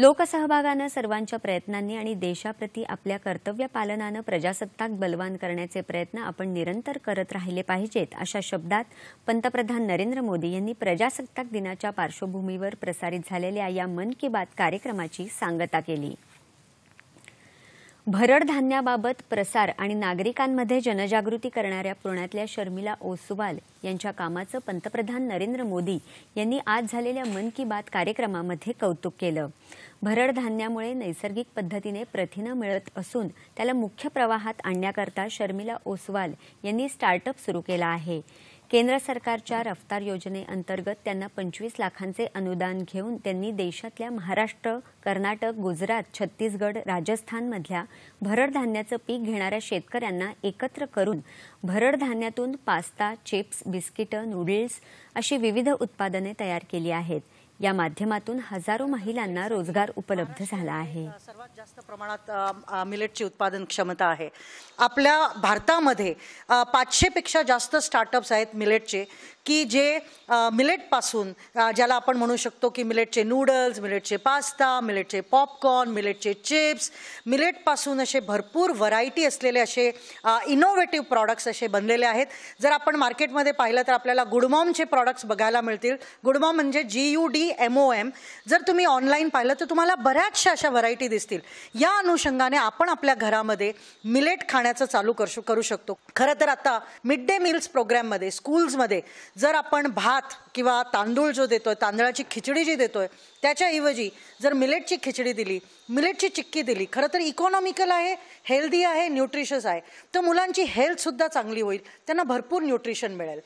लोकसहभागानं सर्वांच्या प्रयत्नांनी आणि देशाप्रती आपल्या कर्तव्यपालनानं प्रजासत्ताक बलवान करण्याचे प्रयत्न आपण निरंतर करत राहिले पाहिजेत अशा शब्दात पंतप्रधान नरेंद्र मोदी यांनी प्रजासत्ताक दिनाच्या पार्श्वभूमीवर प्रसारित झालेल्या या मन की बात कार्यक्रमाची सांगता केली भरड धान्याबाबत प्रसार आणि नागरिकांमध्ये जनजागृती करणाऱ्या पुण्यातल्या शर्मिला ओसवाल यांच्या कामाचं पंतप्रधान नरेंद्र मोदी यांनी आज झालेल्या मन की बात कार्यक्रमामध्ये कौतुक केलं भरड धान्यामुळे नैसर्गिक पद्धतीने प्रथिनं मिळत असून त्याला मुख्य प्रवाहात आणण्याकरता शर्मिला ओसवाल यांनी स्टार्टअप सुरू केला आहे केंद्र सरकारच्या रफ्तार योजनेअंतर्गत त्यांना पंचवीस लाखांचे अनुदान घेऊन त्यांनी देशातल्या महाराष्ट्र कर्नाटक गुजरात छत्तीसगड राजस्थानमधल्या भरड पीक घेणाऱ्या शेतकऱ्यांना एकत्र करून भरड धान्यातून पास्ता चिप्स बिस्किटं नूडल्स अशी विविध उत्पादने तयार केली आहेत या माध्यमातून हजारो महिलांना रोजगार उपलब्ध झाला आहे सर्वात जास्त प्रमाणात मिलेटची उत्पादन क्षमता आहे आपल्या भारतामध्ये पाचशेपेक्षा जास्त स्टार्टअप्स आहेत मिलेटचे की जे मिलेटपासून ज्याला आपण म्हणू शकतो की मिलेटचे नूडल्स मिलेटचे पास्ता मिलेटचे पॉपकॉर्न मिलेटचे चिप्स मिलेटपासून असे भरपूर व्हरायटी असलेले असे इनोव्हेटिव्ह प्रॉडक्ट्स असे बनलेले आहेत जर आपण मार्केटमध्ये पाहिलं तर आपल्याला गुडमॉमचे प्रॉडक्ट्स बघायला मिळतील गुडमॉम म्हणजे G U D M O M M O M जर तुम्ही ऑनलाईन पाहिलं तर तुम्हाला बऱ्याचशा अशा व्हरायटी दिसतील या अनुषंगाने आपण आपल्या घरामध्ये मिलेट खाण्याचं चालू करू करू शकतो खरं तर आता मिड डे मिल्स प्रोग्रॅममध्ये स्कूल्समध्ये जर आपण भात किंवा तांदूळ जो देतोय तांदळाची खिचडी जी देतोय त्याच्याऐवजी जर मिलेटची खिचडी दिली मिलेटची चिक्की दिली खरं तर इकॉनॉमिकल आहे हेल्दी आहे न्यूट्रिशस आहे तर मुलांची हेल्थसुद्धा चांगली होईल त्यांना भरपूर न्यूट्रिशन मिळेल